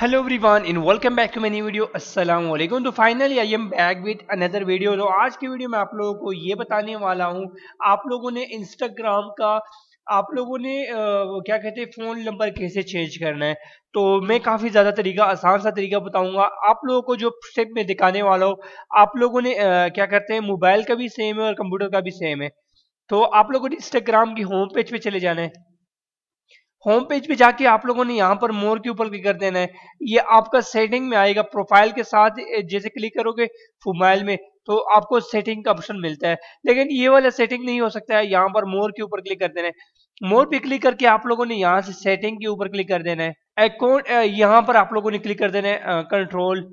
hello everyone and welcome back to my new video अस्सलाम वालेकुम तो finally I am back with another video तो आज की वीडियो में आप लोगों को ये बताने वाला हूँ आप लोगों ने इंस्टाग्राम का आप लोगों ने आ, क्या कहते हैं फ़ोन नंबर कैसे चेंज करना है तो मैं काफ़ी ज़्यादा तरीका आसान सा तरीका बताऊंगा आप लोगों को जो स्टेप में दिखाने वाला हो आप लोगों ने आ, क्या करते हैं मोबाइल का भी सेम है और कंप्यूटर का भी सेम है तो आप लोगों ने इंस्टाग्राम की होम पेज पे चले जाना है होम पेज पे जाके आप लोगों ने यहाँ पर मोर के ऊपर क्लिक कर देना है ये आपका सेटिंग में आएगा प्रोफाइल के साथ जैसे क्लिक करोगे मोबाइल में तो आपको सेटिंग का ऑप्शन मिलता है लेकिन ये वाला सेटिंग नहीं हो सकता है यहाँ पर मोर के ऊपर क्लिक कर देना है मोर पे क्लिक करके आप लोगों ने यहाँ से सेटिंग के ऊपर क्लिक कर देना है अकाउंट यहाँ पर आप लोगों ने क्लिक कर देना है कंट्रोल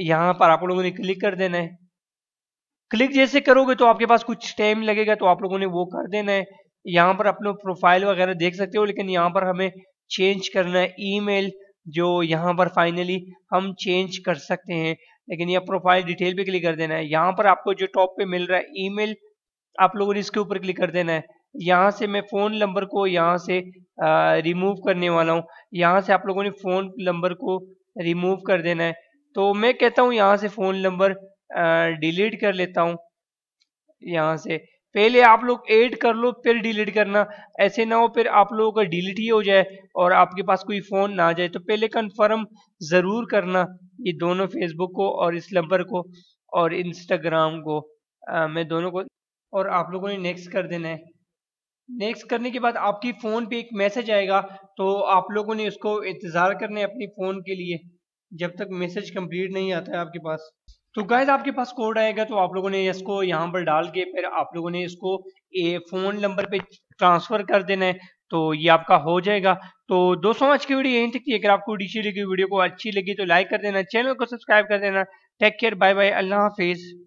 यहाँ पर आप लोगों ने क्लिक कर देना है क्लिक जैसे करोगे तो आपके पास कुछ टाइम लगेगा तो आप लोगों ने वो कर देना है यहाँ पर अपने प्रोफाइल वगैरह देख सकते हो लेकिन यहाँ पर हमें चेंज करना है ईमेल जो यहाँ पर फाइनली हम चेंज कर सकते हैं लेकिन यह प्रोफाइल डिटेल पे क्लिक कर देना है यहाँ पर आपको जो टॉप पे मिल रहा है ईमेल आप लोगों ने इसके ऊपर क्लिक कर देना है यहाँ से मैं फ़ोन नंबर को यहाँ से रिमूव करने वाला हूँ यहाँ से आप लोगों ने फ़ोन नंबर को रिमूव कर देना है तो मैं कहता हूँ यहाँ से फ़ोन नंबर डिलीट कर लेता हूँ यहाँ से पहले आप लोग ऐड कर लो फिर डिलीट करना ऐसे ना हो फिर आप लोगों का डिलीट ही हो जाए और आपके पास कोई फ़ोन ना आ जाए तो पहले कंफर्म ज़रूर करना ये दोनों फेसबुक को और इस नंबर को और इंस्टाग्राम को आ, मैं दोनों को और आप लोगों ने नेक्स्ट कर देना है नेक्स्ट करने के बाद आपकी फ़ोन पे एक मैसेज आएगा तो आप लोगों ने उसको इंतज़ार करना है अपनी फ़ोन के लिए जब तक मैसेज कंप्लीट नहीं आता है आपके पास तो गाइज आपके पास कोड आएगा तो आप लोगों ने इसको यहाँ पर डाल के फिर आप लोगों ने इसको ए फोन नंबर पे ट्रांसफर कर देना है तो ये आपका हो जाएगा तो दोस्तों आज की वीडियो यहीं तक थी अगर आपको डीसी लगी वीडियो को अच्छी लगी तो लाइक कर देना चैनल को सब्सक्राइब कर देना टेक केयर बाय बाय अल्लाह हाफिज़